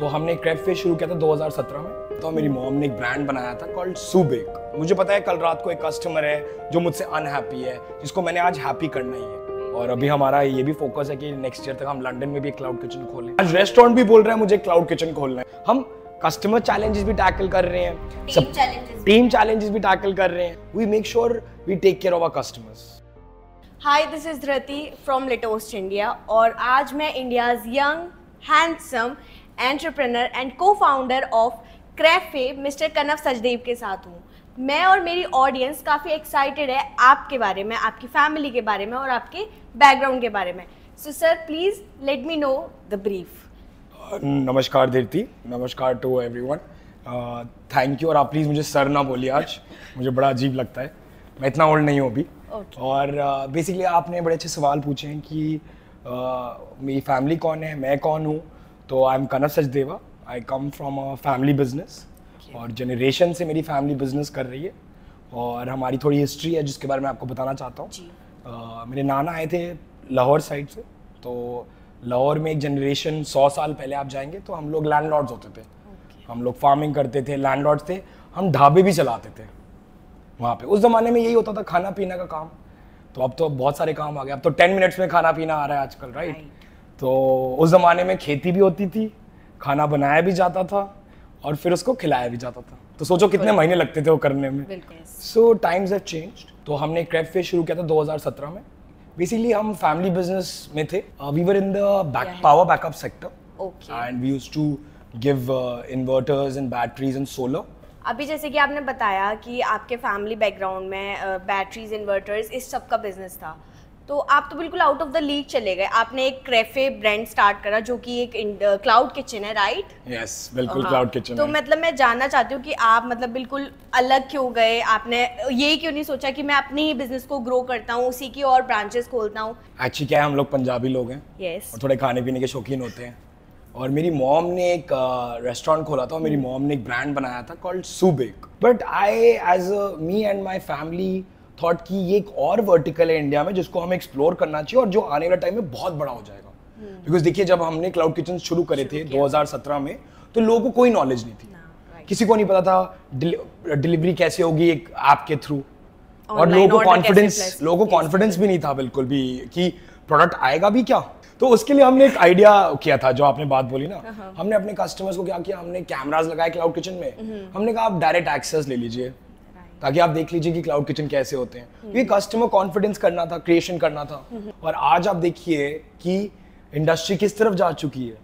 तो हमने Krebs fish शुरू किया था 2017 में तो मेरी मॉम ने एक ब्रांड बनाया था कॉल्ड सुबेक मुझे पता है कल रात को एक कस्टमर है जो मुझसे अनहैप्पी है जिसको मैंने आज हैप्पी करना ही है और अभी हमारा ये भी फोकस है कि नेक्स्ट ईयर तक हम लंदन में भी एक क्लाउड किचन खोलें आज रेस्टोरेंट भी बोल रहे हैं मुझे क्लाउड किचन खोलना है हम कस्टमर चैलेंजेस भी टैकल कर रहे हैं सब टीम चैलेंजेस भी टैकल कर रहे हैं we make sure we take care of our customers hi this is Dhriti from latest India और आज मैं India's young handsome entrepreneur and co founder of Crafe mister Kanav Sachdev के साथ हूँ मैं और मेरी ऑडियंस काफ़ी एक्साइटेड है आपके बारे में आपकी फैमिली के बारे में और आपके बैकग्राउंड के बारे में so sir please let me know the brief नमस्कार धीरती नमस्कार to everyone thank you और आप प्लीज़ मुझे सर ना बोलिए आज मुझे बड़ा अजीब लगता है मैं इतना ओल्ड नहीं हूँ अभी okay. और बेसिकली uh, आपने बड़े अच्छे सवाल पूछे हैं कि uh, मेरी फैमिली कौन है मैं कौन हूँ तो I am Kanak Sachdeva I come from a family business और जनरेशन से मेरी फैमिली बिजनेस कर रही है और हमारी थोड़ी हिस्ट्री है जिसके बारे में आपको बताना चाहता हूँ uh, मेरे नाना आए थे लाहौर साइड से तो लाहौर में एक जनरेशन सौ साल पहले आप जाएंगे तो हम लोग लैंड होते थे okay. हम लोग फार्मिंग करते थे लैंड थे हम ढाबे भी चलाते थे वहाँ पे उस ज़माने में यही होता था खाना पीना का काम तो अब तो बहुत सारे काम आ गए अब तो टेन मिनट्स में खाना पीना आ रहा है आजकल राइट right? तो उस ज़माने में खेती भी होती थी खाना बनाया भी जाता था और फिर उसको खिलाया भी जाता था तो सोचो कितने महीने लगते थे वो करने में सो टाइम्स हैव चेंज तो हमने क्रैप फिश शुरू किया था 2017 में बेसिकली हम फैमिली बिजनेस में थे we were in the back power backup sector and we use to give inverters and batteries and solar अभी जैसे कि आपने बताया कि आपके फैमिली बैकग्राउंड में बैटरीज uh, इन्वर्टर्स इस सब का बिजनेस था तो आप तो बिल्कुल आउट ऑफ द लीग चले गए आपने एक क्रेफे ब्रांड स्टार्ट करा जो कि एक क्लाउड किचन uh, है राइट यस बिल्कुल क्लाउड हाँ। किचन तो मतलब मैं जानना चाहती हूँ कि आप मतलब बिल्कुल अलग क्यों गए आपने ये क्यों नहीं सोचा कि मैं अपनी ही बिजनेस को ग्रो करता हूँ उसी की और ब्रांचेस खोलता हूँ एक्चुअली क्या है हम लोग पंजाबी लोग हैं yes. और थोड़े खाने पीने के शौकीन होते हैं और मेरी मॉम ने एक रेस्टोरेंट uh, खोला था और मेरी मॉम hmm. ने एक ब्रांड बनाया था called Subek but I as me and my family thought कि ये एक और वर्टिकल है इंडिया में जिसको हमें एक्सप्लोर करना चाहिए और जो आने वाले टाइम में बहुत बड़ा हो जाएगा बिकॉज हम्म। देखिए जब हमने क्लाउड किचन शुरू करे थे दो में तो लोगों को कोई नॉलेज नहीं थी किसी को नहीं पता था डिलीवरी कैसे होगी एक ऐप के थ्रू और लोगों को कॉन्फिडेंस लोगों को कॉन्फिडेंस भी नहीं था बिल्कुल भी कि प्रोडक्ट आएगा भी क्या तो उसके लिए हमने एक आइडिया किया था जो आपने बात बोली ना हाँ, हाँ। हमने अपने कस्टमर्स को क्या किया हमने कैमराज लगाए क्लाउड किचन में हम्म। हमने कहा आप डायरेक्ट एक्सेस ले लीजिए ताकि आप देख लीजिए कि क्लाउड किचन कैसे होते हैं तो ये कस्टमर कॉन्फिडेंस करना था क्रिएशन करना था और आज आप देखिए कि इंडस्ट्री किस तरफ जा चुकी है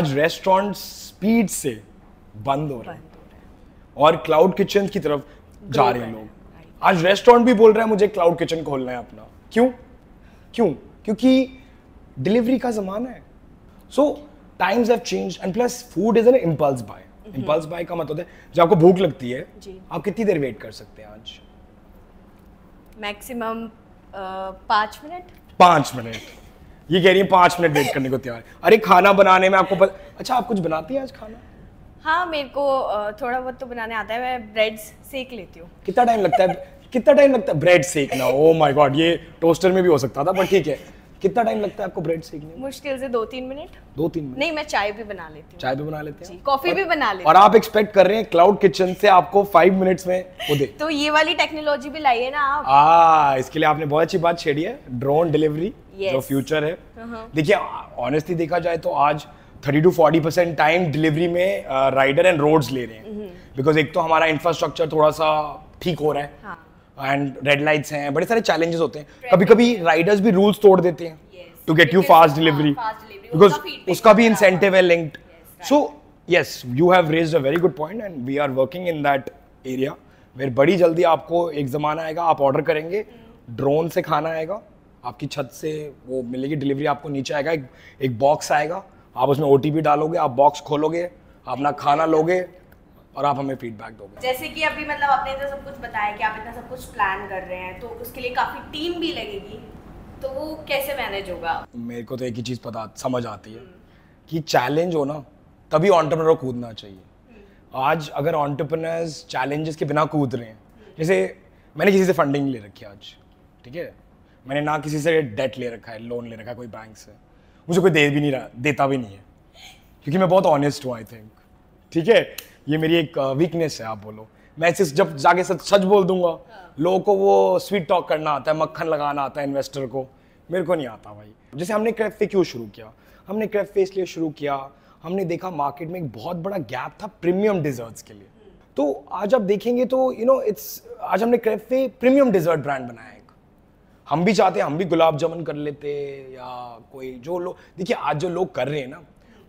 आज रेस्टोरेंट स्पीड से बंद हो रहे हैं और क्लाउड किचन की तरफ जा रहे हैं लोग आज रेस्टोरेंट भी बोल रहे हैं मुझे क्लाउड किचन खोलना है अपना क्यों क्यों क्योंकि डिलीवरी का जमाना है so times have change and plus food is an impulse buy impulse hmm. Buy का मतलब है जब आपको भूख लगती है आप कितनी देर वेट कर सकते हैं आज मैक्सिमम पाँच मिनट पाँच मिनट ये कह रही है पाँच मिनट वेट करने को तैयार अरे खाना बनाने में आपको पर... अच्छा आप कुछ बनाती हैं आज खाना हाँ मेरे को थोड़ा बहुत तो बनाने आता है मैं ब्रेड सेक लेती हूँ कितना टाइम लगता है कितना टाइम लगता है ब्रेड सेकना ओ माय गॉड ये टोस्टर में भी हो सकता था बट ठीक है कितना टाइम लगता है आपको ब्रेड सीखने में मुश्किल से दो तीन मिनट दो तीन मिनट नहीं मैं चाय भी बना लेती हूँ चाय भी बना लेते हैं कॉफी भी बना लेते और आप एक्सपेक्ट कर रहे हैं क्लाउड किचन से आपको फाइव मिनट्स में वो दे तो ये वाली टेक्नोलॉजी भी लाइए ना आप आ, इसके लिए आपने बहुत अच्छी बात छेड़ी है ड्रोन डिलीवरी जो फ्यूचर है हाँ, हाँ। देखिए ऑनेस्टली देखा जाए तो आज thirty to forty percent time delivery में राइडर एंड रोड्स ले रहे हैं बिकॉज हम्म। एक तो हमारा इंफ्रास्ट्रक्चर थोड़ा सा ठीक हो रहा है हाँ। एंड रेड लाइट्स हैं बड़े सारे चैलेंजेस होते हैं कभी कभी राइडर्स भी रूल्स तोड़ देते हैं to get you fast delivery because उसका भी इंसेंटिव है linked so yes you have raise a very good point and we are working in that area where बड़ी जल्दी आपको एक ज़माना आएगा आप ऑर्डर करेंगे ड्रोन हम्म। से खाना आएगा आपकी छत से वो मिलेगी डिलीवरी आपको नीचे आएगा एक, एक बॉक्स आएगा आप उसमें ओ डालोगे आप बॉक्स खोलोगे अपना खाना लोगे और आप हमें फीडबैक दोगे जैसे कि अभी मतलब आपने इतना सब कुछ बताया कि आप इतना सब कुछ प्लान कर रहे हैं तो उसके लिए काफ़ी टीम भी लगेगी तो वो कैसे मैनेज होगा मेरे को तो एक ही चीज़ पता समझ आती है कि चैलेंज हो ना तभी ऑन्टरप्रनर कूदना चाहिए हम्म। आज अगर ऑन्टरप्रनर्स चैलेंजेस के बिना कूद रहे हैं जैसे मैंने किसी से फंडिंग ले रखी है आज ठीक है मैंने ना किसी से डेट ले रखा है लोन ले रखा है कोई बैंक से मुझे कोई दे भी नहीं रहा देता भी नहीं है क्योंकि मैं बहुत ऑनेस्ट हूँ आई थिंक ठीक है ये मेरी एक वीकनेस है आप बोलो मैं सिर्फ जब जाके सच सच बोल दूंगा हाँ। लोगों को वो स्वीट टॉक करना आता है मक्खन लगाना आता है इन्वेस्टर को मेरे को नहीं आता भाई जैसे हमने क्रेफे क्यों शुरू किया हमने क्रेफे इसलिए शुरू किया हमने देखा मार्केट में एक बहुत बड़ा गैप था प्रीमियम डिजर्ट्स के लिए हम्म। तो आज आप देखेंगे तो यू नो इट्स आज हमने क्रेफे प्रीमियम डिजर्ट ब्रांड बनाया एक हम भी चाहते हम भी गुलाब जामुन कर लेते या कोई जो लोग देखिए आज जो लोग कर रहे हैं ना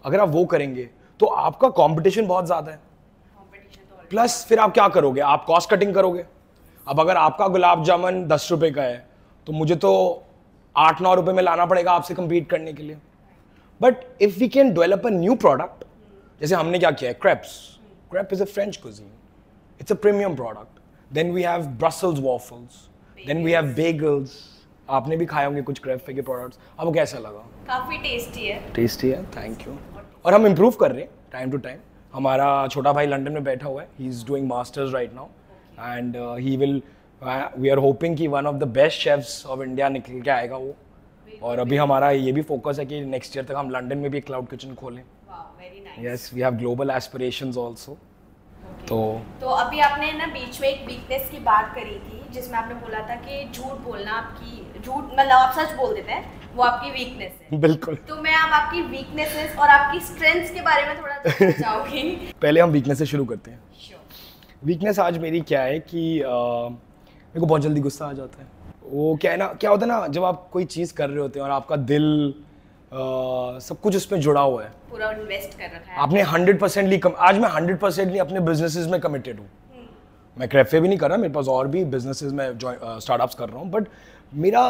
अगर आप वो करेंगे तो आपका कॉम्पिटिशन बहुत ज़्यादा है प्लस फिर आप क्या करोगे आप कॉस्ट कटिंग करोगे अब अगर आपका गुलाब जामुन दस रुपये का है तो मुझे तो आठ नौ रुपये में लाना पड़ेगा आपसे कम्पीट करने के लिए but if we can develop a new product जैसे हमने क्या किया है crepes crepe is a French cuisine it's a premium product then we have Brussels waffles then we have bagels आपने भी खाए होंगे कुछ क्रेप के प्रोडक्ट्स अब कैसा लगा काफ़ी टेस्टी है टेस्टी है थैंक यू और हम इम्प्रूव कर रहे हैं टाइम टू टाइम हमारा छोटा भाई लंदन में बैठा हुआ है he is doing masters right now and he will we are hoping कि one of the best chefs of India निकल के आएगा वो और अभी हमारा ये भी फोकस है कि नेक्स्ट ईयर तक हम लंदन में भी क्लाउड किचन खोलें yes we have global aspiration also तो तो अभी आपने ना बीच में एक वीकनेस की बात करी थी जिसमें आपने बोला था कि झूठ बोलना आपकी झूठ मतलब आप सच बोल देते हैं वो आपकी वीकनेस है बिल्कुल तो मैं आप आपकी वीकनेसेस और आपकी स्ट्रेंथ्स के बारे में थोड़ा चाहूंगी पहले हम वीकनेस से शुरू करते हैं वीकनेस sure. आज मेरी क्या है कि मेरे को बहुत जल्दी गुस्सा आ जाता है वो क्या है ना क्या होता है ना जब आप कोई चीज़ कर रहे होते हैं और आपका दिल आ, सब कुछ उसमें जुड़ा हुआ है पूरा इन्वेस्ट कर रखा है आपने हंड्रेड परसेंटली कम आज मैं हंड्रेड परसेंटली अपने बिजनेस में कमिटेड हूँ हम्म। मैं कैफे भी नहीं कर रहा मेरे पास और भी बिजनेस में स्टार्टअप्स कर रहा हूँ बट मेरा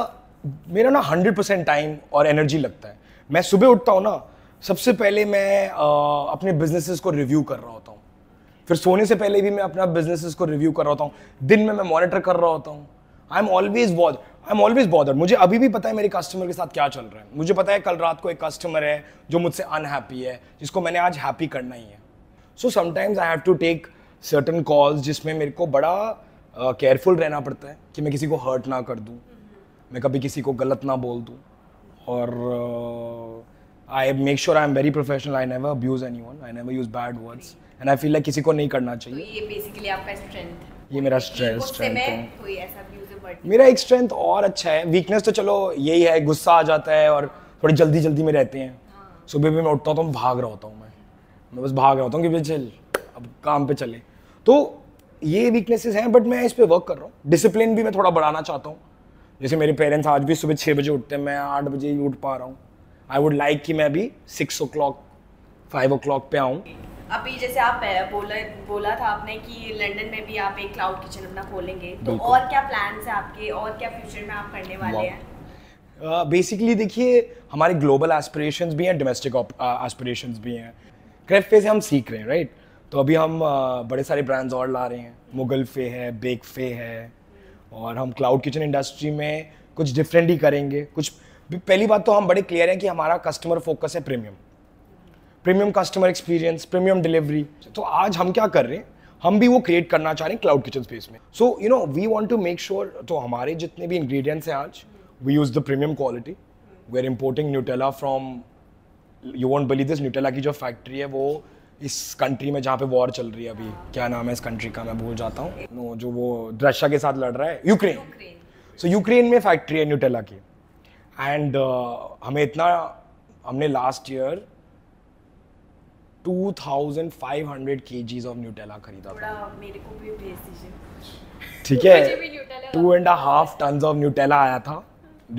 मेरा ना हंड्रेड परसेंट टाइम और एनर्जी लगता है मैं सुबह उठता हूँ ना सबसे पहले मैं आ, अपने बिजनेसेस को रिव्यू कर रहा होता हूँ फिर सोने से पहले भी मैं अपना बिजनेसेस को रिव्यू कर रहा होता हूँ दिन में मैं मॉनिटर कर रहा होता हूँ I am always both I am always bother मुझे अभी भी पता है मेरे कस्टमर के साथ क्या चल रहा है मुझे पता है कल रात को एक कस्टमर है जो मुझसे अनहैप्पी है जिसको मैंने आज हैप्पी करना ही है so sometimes I have to take certain calls जिसमें मेरे को बड़ा केयरफुल uh, रहना पड़ता है कि मैं किसी को हर्ट ना कर दूँ मैं कभी किसी को गलत ना बोल दूँ और I make sure I am very professional I never abuse anyone I never use bad words and I feel like किसी को नहीं करना तो चाहिए ये बेसिकली आपका स्ट्रेंथ ये मेरा स्ट्रेस स्ट्रेंथ है मेरा एक स्ट्रेंथ और अच्छा है वीकनेस तो चलो यही है गुस्सा आ जाता है और थोड़ी जल्दी जल्दी में रहते हैं हाँ। सुबह भी मैं उठता हूँ तो भाग रहा होता हूँ मैं मैं बस भाग रहा होता हूँ कि चल अब काम पे चले तो ये वीकनेसेस हैं बट मैं इस पर वर्क कर रहा हूँ डिसिप्लिन भी मैं थोड़ा बढ़ाना चाहता हूँ जैसे मेरे पेरेंट्स आज भी सुबह छः बजे उठते हैं मैं आठ बजे ही उठ पा रहा हूँ आई वुड लाइक कि मैं अभी six o'clock five o'clock पे आऊँ अभी जैसे आप बोला बोला था आपने कि लंदन में भी आप एक क्लाउड किचन अपना खोलेंगे तो और क्या प्लान है आपके और क्या फ्यूचर में आप करने वाले हैं बेसिकली देखिए हमारे ग्लोबल एस्परेशन भी हैं डोमेस्टिक एस्परेशन भी हैं क्रेफ क्रेफे से हम सीख रहे हैं राइट तो अभी हम बड़े सारे ब्रांड्स और ला रहे हैं मुगल फे है बेक फे है और हम क्लाउड किचन इंडस्ट्री में कुछ डिफरेंट ही करेंगे कुछ पहली बात तो हम बड़े क्लियर हैं कि हमारा कस्टमर फोकस है premium premium customer experience premium delivery तो आज हम क्या कर रहे हैं हम भी वो क्रिएट करना चाह रहे हैं क्लाउड किचन स्पेस में so you know we want to make sure तो हमारे जितने भी इंग्रेडिएंट्स हैं आज we use the premium quality we are importing Nutella from you won't believe this Nutella की जो फैक्ट्री है वो इस कंट्री में जहाँ पे वॉर चल रही है अभी क्या नाम है इस कंट्री का मैं भूल जाता हूँ नो जो वो रशिया के साथ लड़ रहा है यूक्रेन सो यूक्रेन में फैक्ट्री है न्यूटेला की एंड uh, हमें इतना हमने last year 2500 KGs of Nutella खरीदा था ठीक है two and half ton of Nutella आया था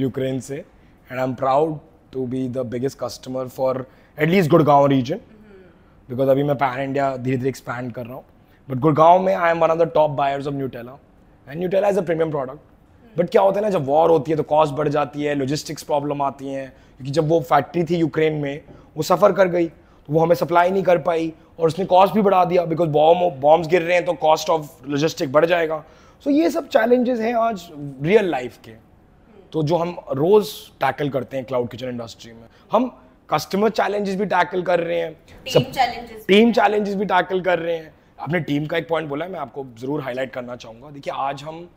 यूक्रेन से and I am proud to be the biggest customer for at least Gurgaon region because अभी मैं पैन इंडिया धीरे धीरे एक्सपैंड कर रहा हूँ बट गुड़गांव में I am one of the top buyers of Nutella and Nutella is a premium product but क्या होता है ना जब वॉर होती है तो कॉस्ट बढ़ जाती है लॉजिस्टिक्स प्रॉब्लम आती हैं क्योंकि जब वो फैक्ट्री थी यूक्रेन में वो सफ़र कर गई तो वो हमें सप्लाई नहीं कर पाई और उसने कॉस्ट भी बढ़ा दिया बिकॉज बॉम्ब बॉम्ब्स गिर रहे हैं तो कॉस्ट ऑफ लॉजिस्टिक बढ़ जाएगा सो so, ये सब चैलेंजेस हैं आज रियल लाइफ के तो जो हम रोज़ टैकल करते हैं क्लाउड किचन इंडस्ट्री में हम कस्टमर चैलेंजेस भी टैकल कर रहे हैं टीम चैलेंजेस टीम चैलेंजेस भी टैकल कर रहे हैं आपने टीम का एक पॉइंट बोला है मैं आपको ज़रूर हाईलाइट करना चाहूँगा देखिए आज हम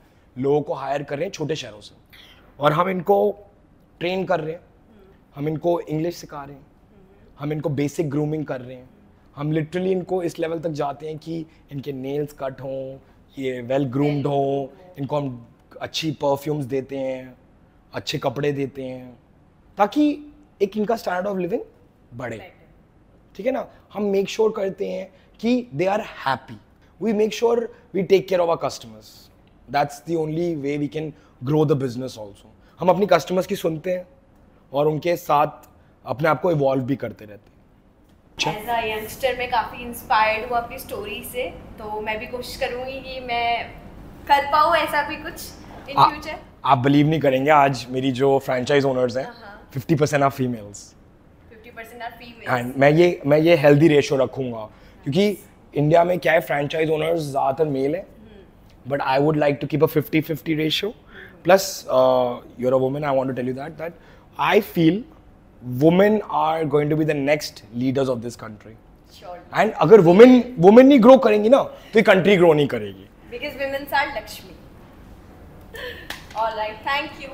लोगों को हायर कर रहे हैं छोटे शहरों से और हम इनको ट्रेन कर रहे हैं हम इनको इंग्लिश सिखा रहे हैं हम इनको बेसिक ग्रूमिंग कर रहे हैं हम लिटरली इनको इस लेवल तक जाते हैं कि इनके नेल्स कट हों ये वेल ग्रूम्ड हों इनको हम अच्छी परफ्यूम्स देते हैं अच्छे कपड़े देते हैं ताकि एक इनका स्टैंडर्ड ऑफ लिविंग बढ़े ठीक है ना हम मेक श्योर sure करते हैं कि they are happy we make sure we take care of our customers that's the only way we can grow the business also हम अपनी कस्टमर्स की सुनते हैं और उनके साथ अपने आप को इवॉल्व भी करते रहते हैं एज अ यंगस्टर मैं काफ़ी इंस्पायर्ड हूँ अपनी स्टोरी से तो मैं भी कोशिश करूँगी कि मैं कर पाऊँ ऐसा भी कुछ इन फ्यूचर आप बिलीव नहीं करेंगे आज मेरी जो फ्रेंचाइज ओनर्स हैं हाँ, हाँ। Fifty percent of females and मैं ये मैं ये हेल्दी रेशो रखूँगा क्योंकि इंडिया में क्या है फ्रेंचाइज ओनर्स ज़्यादातर मेल है but I would like to keep a fifty fifty ratio plus you're a women I want to tell you that that I feel women are going to be the next leaders of this country and अगर women women नहीं grow करेंगी ना तो ये country grow नहीं करेगी because womens are Lakshmi all right thank you